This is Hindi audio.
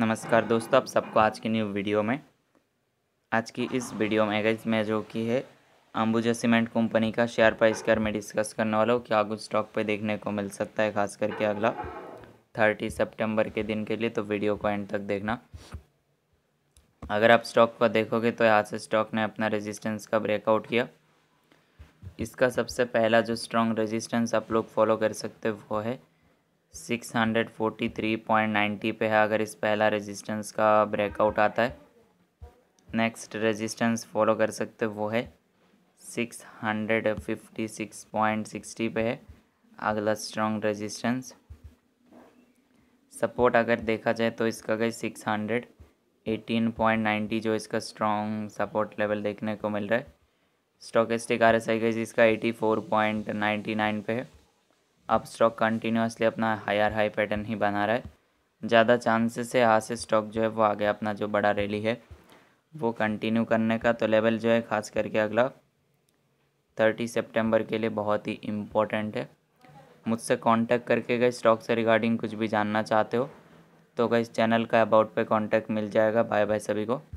नमस्कार दोस्तों आप सबको आज की न्यू वीडियो में आज की इस वीडियो में गई मैं जो कि है अंबुजा सीमेंट कंपनी का शेयर प्राइस के में डिस्कस करने वाला हूँ क्या कुछ स्टॉक पे देखने को मिल सकता है खास करके अगला थर्टी सितंबर के दिन के लिए तो वीडियो को एंड तक देखना अगर आप स्टॉक को देखोगे तो यहाँ से स्टॉक ने अपना रजिस्टेंस का ब्रेकआउट किया इसका सबसे पहला जो स्ट्रॉन्ग रजिस्टेंस आप लोग फॉलो कर सकते वो है 643.90 पे है अगर इस पहला रेजिस्टेंस का ब्रेकआउट आता है नेक्स्ट रेजिस्टेंस फॉलो कर सकते वो है 656.60 पे है अगला स्ट्रॉन्ग रेजिस्टेंस सपोर्ट अगर देखा जाए तो इसका गई 618.90 जो इसका स्ट्रॉन्ग सपोर्ट लेवल देखने को मिल रहा है स्टॉकेस्टिक आर एस आई गई इसका 84.99 पे है अब स्टॉक कंटिन्यूसली अपना हायर हाई पैटर्न ही बना रहा है ज़्यादा चांसेस है यहाँ से स्टॉक जो है वो आगे अपना जो बड़ा रैली है वो कंटिन्यू करने का तो लेवल जो है ख़ास करके अगला थर्टी सेप्टेम्बर के लिए बहुत ही इम्पोर्टेंट है मुझसे कॉन्टैक्ट करके गए स्टॉक से रिगार्डिंग कुछ भी जानना चाहते हो तो इस चैनल का अबाउट पे कांटेक्ट मिल जाएगा बाय बाय सभी को